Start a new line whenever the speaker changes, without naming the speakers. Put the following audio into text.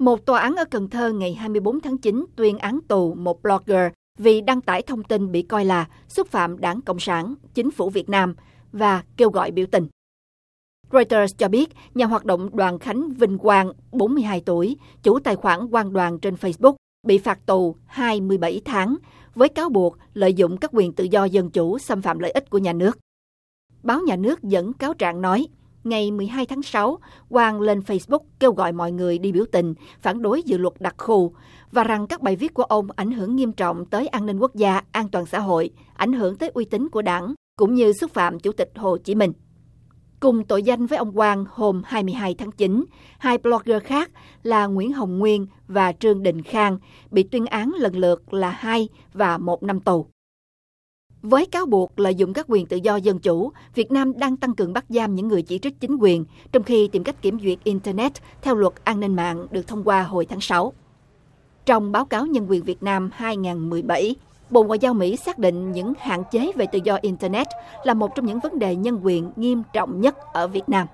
Một tòa án ở Cần Thơ ngày 24 tháng 9 tuyên án tù một blogger vì đăng tải thông tin bị coi là xúc phạm Đảng Cộng sản, chính phủ Việt Nam và kêu gọi biểu tình. Reuters cho biết, nhà hoạt động Đoàn Khánh Vinh Quang, 42 tuổi, chủ tài khoản Quang đoàn trên Facebook, bị phạt tù 27 tháng với cáo buộc lợi dụng các quyền tự do dân chủ xâm phạm lợi ích của nhà nước. Báo nhà nước dẫn cáo trạng nói, ngày 12 tháng 6, Quang lên Facebook kêu gọi mọi người đi biểu tình phản đối dự luật đặc khu và rằng các bài viết của ông ảnh hưởng nghiêm trọng tới an ninh quốc gia, an toàn xã hội, ảnh hưởng tới uy tín của đảng cũng như xúc phạm Chủ tịch Hồ Chí Minh. Cùng tội danh với ông Quang hôm 22 tháng 9, hai blogger khác là Nguyễn Hồng Nguyên và Trương Đình Khang bị tuyên án lần lượt là 2 và 1 năm tù. Với cáo buộc lợi dụng các quyền tự do dân chủ, Việt Nam đang tăng cường bắt giam những người chỉ trích chính quyền, trong khi tìm cách kiểm duyệt Internet theo luật an ninh mạng được thông qua hồi tháng 6. Trong báo cáo Nhân quyền Việt Nam 2017, Bộ Ngoại giao Mỹ xác định những hạn chế về tự do Internet là một trong những vấn đề nhân quyền nghiêm trọng nhất ở Việt Nam.